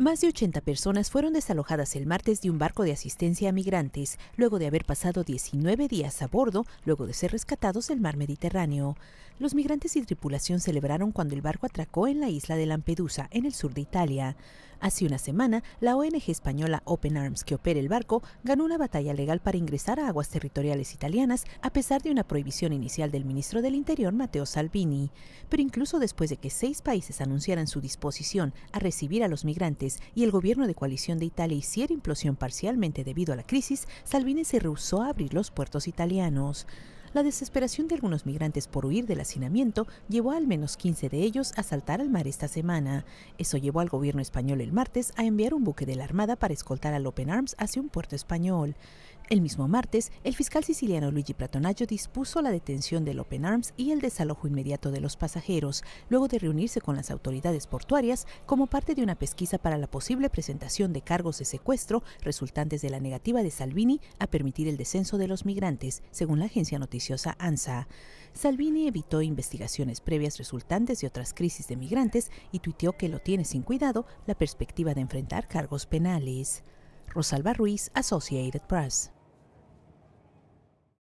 Más de 80 personas fueron desalojadas el martes de un barco de asistencia a migrantes, luego de haber pasado 19 días a bordo, luego de ser rescatados del mar Mediterráneo. Los migrantes y tripulación celebraron cuando el barco atracó en la isla de Lampedusa, en el sur de Italia. Hace una semana, la ONG española Open Arms, que opera el barco, ganó una batalla legal para ingresar a aguas territoriales italianas, a pesar de una prohibición inicial del ministro del Interior, Matteo Salvini. Pero incluso después de que seis países anunciaran su disposición a recibir a los migrantes, y el gobierno de coalición de Italia hiciera implosión parcialmente debido a la crisis, Salvini se rehusó a abrir los puertos italianos. La desesperación de algunos migrantes por huir del hacinamiento llevó al menos 15 de ellos a saltar al mar esta semana. Eso llevó al gobierno español el martes a enviar un buque de la Armada para escoltar al Open Arms hacia un puerto español. El mismo martes, el fiscal siciliano Luigi platonayo dispuso la detención del Open Arms y el desalojo inmediato de los pasajeros, luego de reunirse con las autoridades portuarias como parte de una pesquisa para la posible presentación de cargos de secuestro resultantes de la negativa de Salvini a permitir el descenso de los migrantes, según la agencia noticiosa ANSA. Salvini evitó investigaciones previas resultantes de otras crisis de migrantes y tuiteó que lo tiene sin cuidado la perspectiva de enfrentar cargos penales. Rosalba Ruiz, Associated Press.